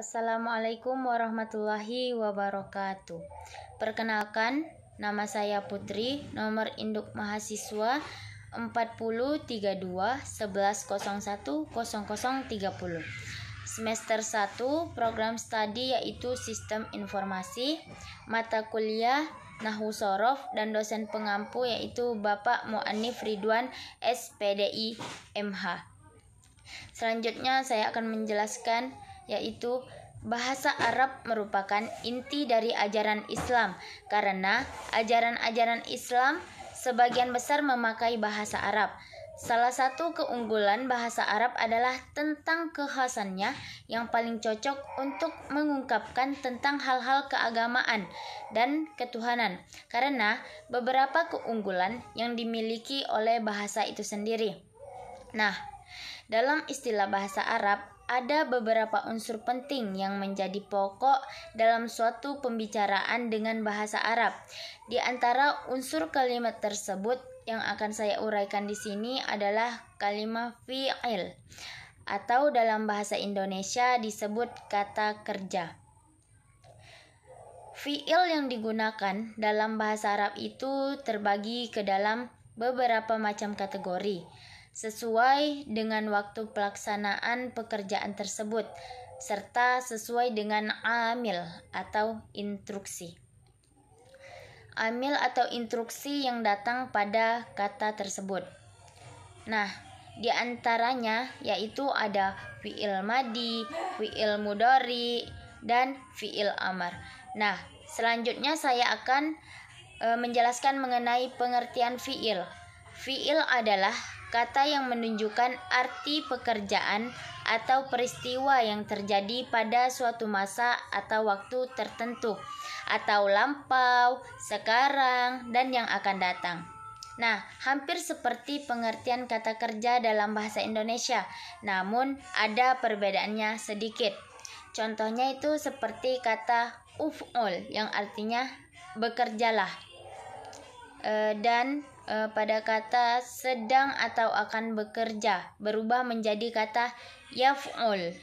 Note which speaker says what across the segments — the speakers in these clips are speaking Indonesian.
Speaker 1: Assalamualaikum warahmatullahi wabarakatuh. Perkenalkan, nama saya Putri, nomor induk mahasiswa 4032 1101 0030. Semester 1 program studi yaitu Sistem Informasi, mata kuliah Nahu Sorof dan dosen pengampu yaitu Bapak Muanif Ridwan SPDI MH. Selanjutnya saya akan menjelaskan yaitu Bahasa Arab merupakan inti dari ajaran Islam karena ajaran-ajaran Islam sebagian besar memakai bahasa Arab. Salah satu keunggulan bahasa Arab adalah tentang kekhasannya yang paling cocok untuk mengungkapkan tentang hal-hal keagamaan dan ketuhanan, karena beberapa keunggulan yang dimiliki oleh bahasa itu sendiri. Nah, dalam istilah bahasa Arab, ada beberapa unsur penting yang menjadi pokok dalam suatu pembicaraan dengan bahasa Arab. Di antara unsur kalimat tersebut yang akan saya uraikan di sini adalah kalimat fi'il atau dalam bahasa Indonesia disebut kata kerja. Fi'il yang digunakan dalam bahasa Arab itu terbagi ke dalam beberapa macam kategori sesuai dengan waktu pelaksanaan pekerjaan tersebut, serta sesuai dengan amil atau instruksi. Amil atau instruksi yang datang pada kata tersebut. Nah, di antaranya yaitu ada fi'il madi, fi'il mudori, dan fi'il amar. Nah, selanjutnya saya akan e, menjelaskan mengenai pengertian fi'il. Fiil adalah kata yang menunjukkan arti pekerjaan atau peristiwa yang terjadi pada suatu masa atau waktu tertentu, atau lampau, sekarang, dan yang akan datang. Nah, hampir seperti pengertian kata kerja dalam bahasa Indonesia, namun ada perbedaannya sedikit. Contohnya itu seperti kata uf'ul yang artinya bekerjalah. Eh, dan Eh, pada kata sedang atau akan bekerja berubah menjadi kata yaf'ul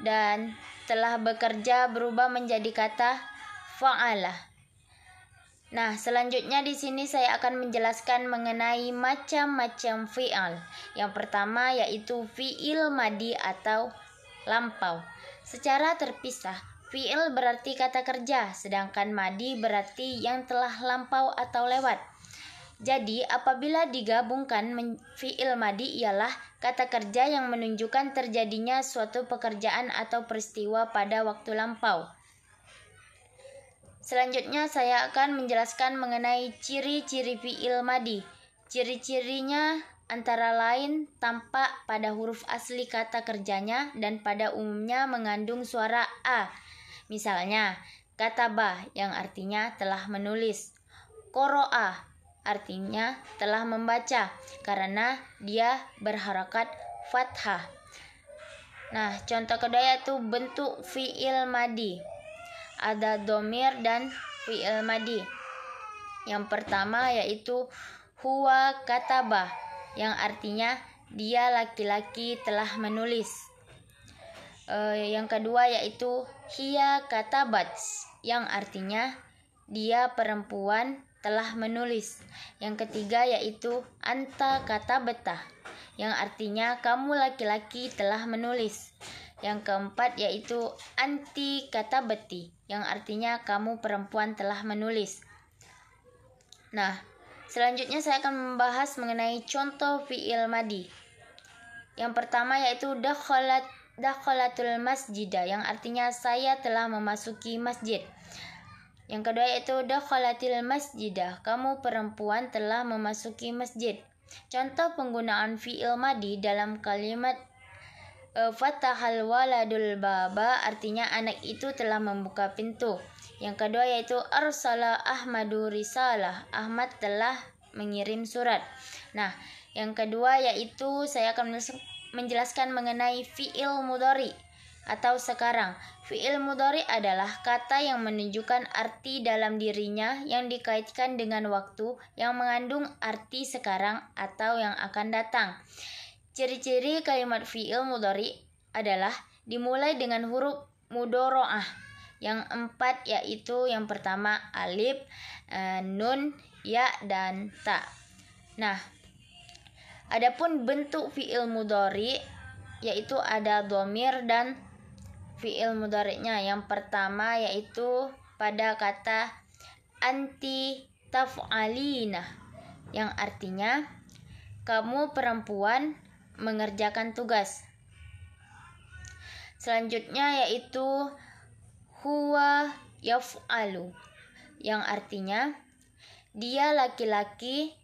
Speaker 1: dan telah bekerja berubah menjadi kata fa'ala. Nah, selanjutnya di sini saya akan menjelaskan mengenai macam-macam fi'al. Yang pertama yaitu fi'il madi atau lampau. Secara terpisah, Fi'il berarti kata kerja, sedangkan madi berarti yang telah lampau atau lewat. Jadi, apabila digabungkan fi'il madi ialah kata kerja yang menunjukkan terjadinya suatu pekerjaan atau peristiwa pada waktu lampau. Selanjutnya saya akan menjelaskan mengenai ciri-ciri fi'il madi. Ciri-cirinya antara lain tampak pada huruf asli kata kerjanya dan pada umumnya mengandung suara a Misalnya, kata bah yang artinya telah menulis. Koroa artinya telah membaca karena dia berharakat fathah. Nah, contoh kedua itu bentuk fi'il madi. Ada domir dan fi'il madi. Yang pertama yaitu huwa katabah yang artinya dia laki-laki telah menulis. Uh, yang kedua yaitu Hia katabat yang artinya dia perempuan telah menulis. Yang ketiga yaitu Anta katabeta yang artinya kamu laki-laki telah menulis. Yang keempat yaitu Anti beti yang artinya kamu perempuan telah menulis. Nah, selanjutnya saya akan membahas mengenai contoh fi'il madi. Yang pertama yaitu dakhalat dakhalatul masjidah yang artinya saya telah memasuki masjid. Yang kedua yaitu dakhalatil masjidah, kamu perempuan telah memasuki masjid. Contoh penggunaan fi'il madi dalam kalimat e, fatahal waladul baba artinya anak itu telah membuka pintu. Yang kedua yaitu arsala Ahmadu risalah. Ahmad telah mengirim surat. Nah, yang kedua yaitu saya akan menjelaskan mengenai fi'il mudori atau sekarang. Fi'il mudori adalah kata yang menunjukkan arti dalam dirinya yang dikaitkan dengan waktu yang mengandung arti sekarang atau yang akan datang. Ciri-ciri kalimat fi'il mudori adalah dimulai dengan huruf mudoroah yang empat yaitu yang pertama alif, eh, nun, ya, dan ta. Nah, Adapun bentuk fiil mudori yaitu ada domir dan fiil mudoriknya. Yang pertama yaitu pada kata anti taf'alina yang artinya kamu perempuan mengerjakan tugas. Selanjutnya yaitu huwa yaf'alu yang artinya dia laki-laki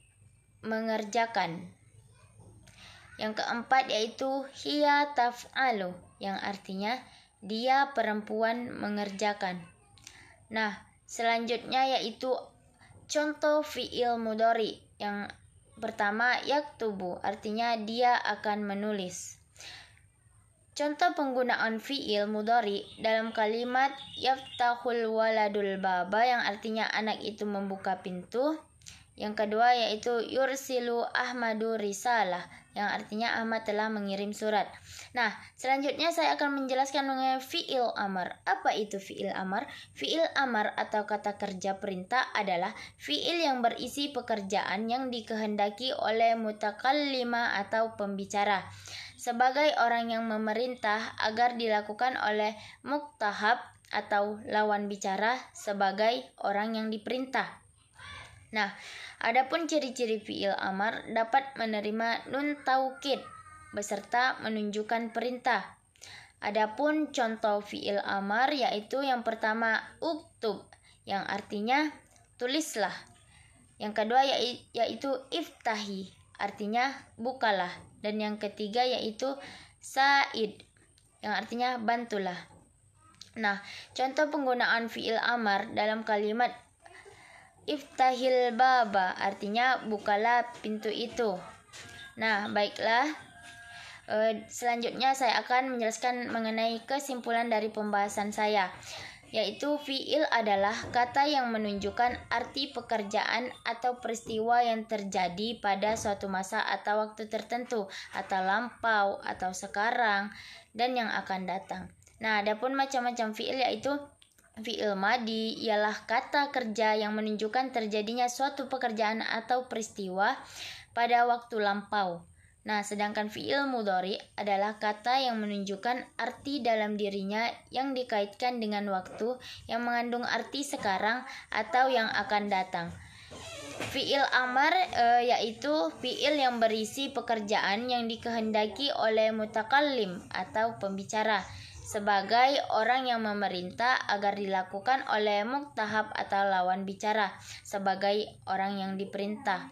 Speaker 1: mengerjakan. Yang keempat yaitu hiya taf'alu yang artinya dia perempuan mengerjakan. Nah, selanjutnya yaitu contoh fi'il mudori yang pertama yaktubu artinya dia akan menulis. Contoh penggunaan fi'il mudori dalam kalimat yaftahul waladul baba yang artinya anak itu membuka pintu yang kedua yaitu Yursilu Ahmadu Risalah yang artinya Ahmad telah mengirim surat. Nah, selanjutnya saya akan menjelaskan mengenai fi'il amar. Apa itu fi'il amar? Fi'il amar atau kata kerja perintah adalah fi'il yang berisi pekerjaan yang dikehendaki oleh mutakallima atau pembicara sebagai orang yang memerintah agar dilakukan oleh muktahab atau lawan bicara sebagai orang yang diperintah. Nah, adapun ciri-ciri fiil amar dapat menerima nun taukid beserta menunjukkan perintah. Adapun contoh fiil amar yaitu yang pertama uktub yang artinya tulislah. Yang kedua ya, yaitu iftahi artinya bukalah dan yang ketiga yaitu said yang artinya bantulah. Nah, contoh penggunaan fiil amar dalam kalimat Iftahil baba artinya bukalah pintu itu. Nah, baiklah. Eh, selanjutnya saya akan menjelaskan mengenai kesimpulan dari pembahasan saya, yaitu fiil adalah kata yang menunjukkan arti pekerjaan atau peristiwa yang terjadi pada suatu masa atau waktu tertentu, atau lampau, atau sekarang, dan yang akan datang. Nah, adapun macam-macam fiil yaitu Fi'il madi ialah kata kerja yang menunjukkan terjadinya suatu pekerjaan atau peristiwa pada waktu lampau. Nah, sedangkan fi'il mudori adalah kata yang menunjukkan arti dalam dirinya yang dikaitkan dengan waktu yang mengandung arti sekarang atau yang akan datang. Fi'il amar e, yaitu fi'il yang berisi pekerjaan yang dikehendaki oleh mutakallim atau pembicara sebagai orang yang memerintah agar dilakukan oleh muktahab atau lawan bicara sebagai orang yang diperintah.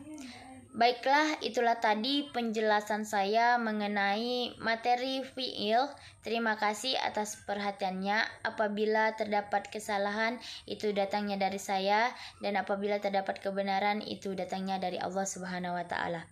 Speaker 1: Baiklah, itulah tadi penjelasan saya mengenai materi fi'il. Terima kasih atas perhatiannya. Apabila terdapat kesalahan, itu datangnya dari saya dan apabila terdapat kebenaran, itu datangnya dari Allah Subhanahu wa taala.